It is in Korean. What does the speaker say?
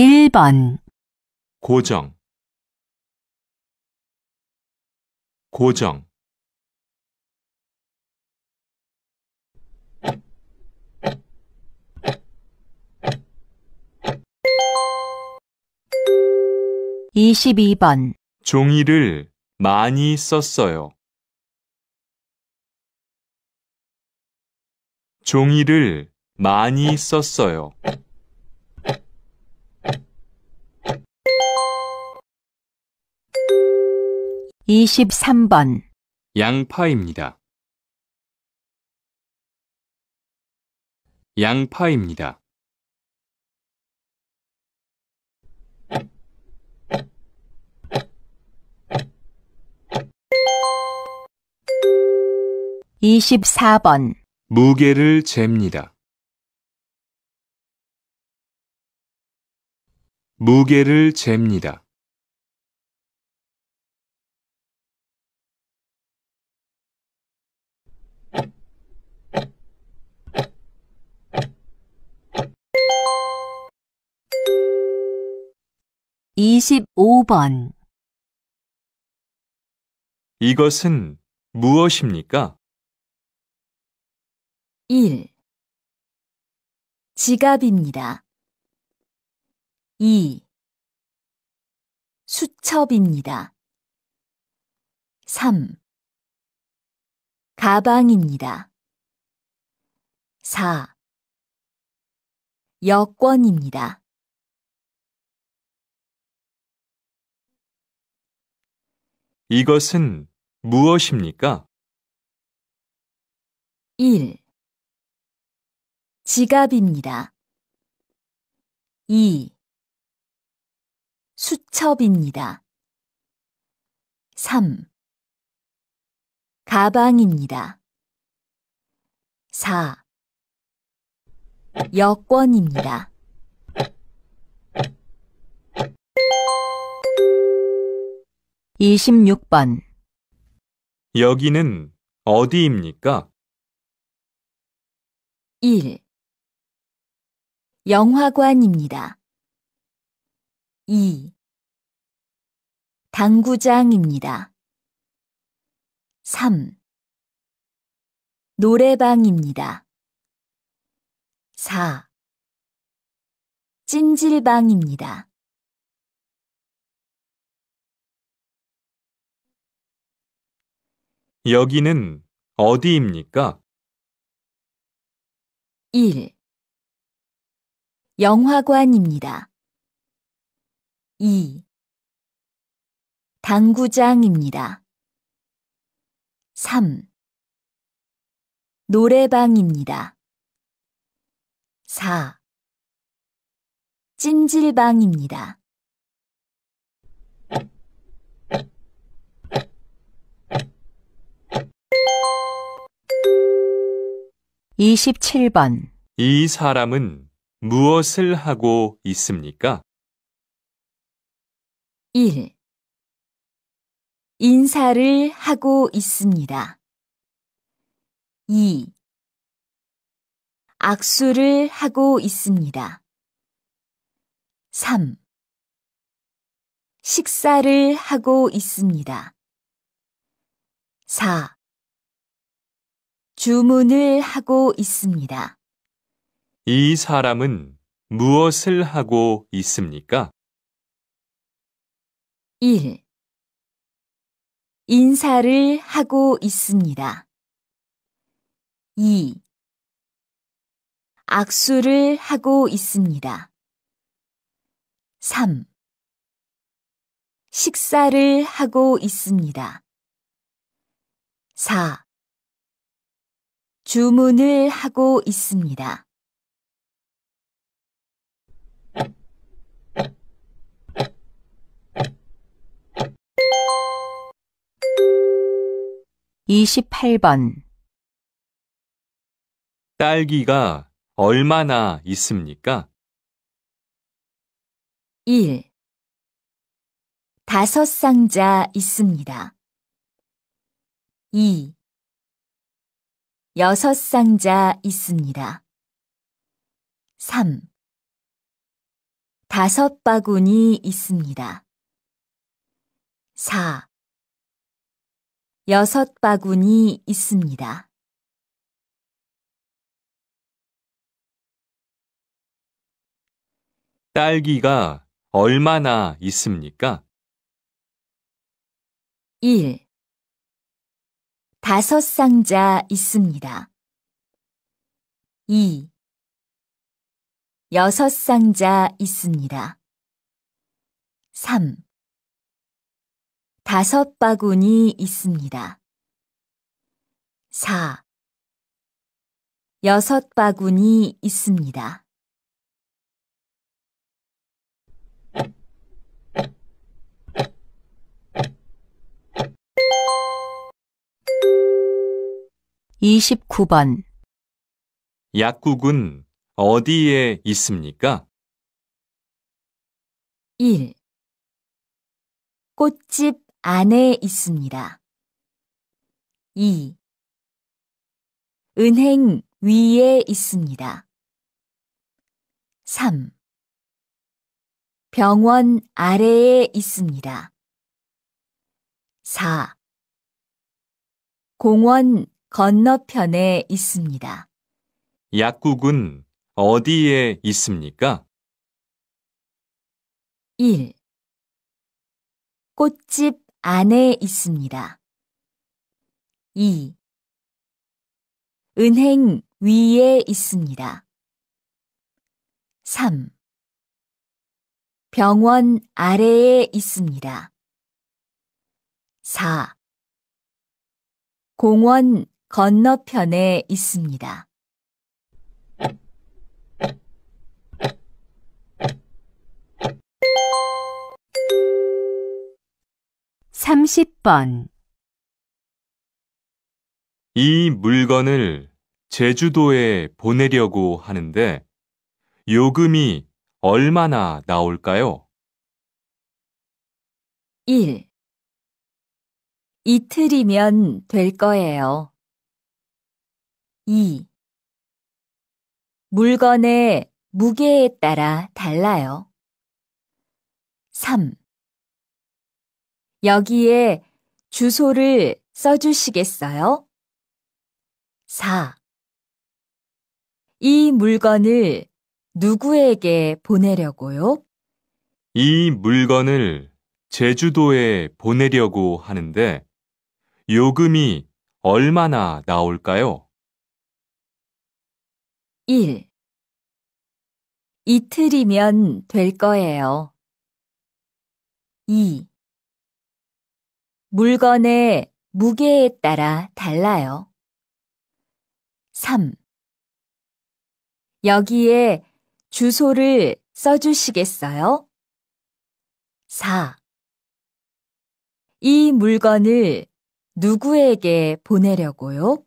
21번 고정 고정 이십번 종이를 많이 썼어요. 종이를 많이 썼어요. 2 3번 양파입니다. 양파입니다. 2 4번 무게를 잽니다. 무게를 잽니다. 2 5번 이것은 무엇입니까? 1. 지갑입니다. 2. 수첩입니다. 3. 가방입니다. 4. 여권입니다. '이것은 무엇입니까?' 1. 지갑입니다. 2. 수첩입니다. 3. 가방입니다. 4. 여권입니다. 이십육 번 여기는 어디입니까? 1. 영화관입니다. 2. 당구장입니다. 3. 노래방입니다. 4. 찜질방입니다. 여기는 어디입니까? 1. 영화관입니다. 2. 당구장입니다. 3. 노래방입니다. 4. 찜질방입니다. 27번 이 사람은 무엇을 하고 있습니까? 1. 인사를 하고 있습니다. 2. 악수를 하고 있습니다. 3. 식사를 하고 있습니다. 4. 주문을 하고 있습니다. 이 사람은 무엇을 하고 있습니까? 1. 인사를 하고 있습니다. 2. 악수를 하고 있습니다. 3. 식사를 하고 있습니다. 4. 주문을 하고 있습니다. 28번 딸기가 얼마나 있습니까? 1. 다섯 상자 있습니다. 2. 여섯 상자 있습니다. 3. 다섯 바구니 있습니다. 4. 여섯 바구니 있습니다. 딸기가 얼마나 있습니까? 1. 다섯 상자 있습니다. 2. 여섯 상자 있습니다. 3. 다섯 바구니 있습니다. 4. 여섯 바구니 있습니다. 29번 약국은 어디에 있습니까? 1. 꽃집 안에 있습니다. 2. 은행 위에 있습니다. 3. 병원 아래에 있습니다. 4. 공원 건너편에 있습니다. 약국은 어디에 있습니까? 1. 꽃집 안에 있습니다. 2. 은행 위에 있습니다. 3. 병원 아래에 있습니다. 4. 공원 건너편에 있습니다. 30번 이 물건을 제주도에 보내려고 하는데 요금이 얼마나 나올까요? 1. 이틀이면 될 거예요. 2. 물건의 무게에 따라 달라요. 3. 여기에 주소를 써주시겠어요? 4. 이 물건을 누구에게 보내려고요? 이 물건을 제주도에 보내려고 하는데 요금이 얼마나 나올까요? 1. 이틀이면 될 거예요. 2. 물건의 무게에 따라 달라요. 3. 여기에 주소를 써주시겠어요? 4. 이 물건을 누구에게 보내려고요?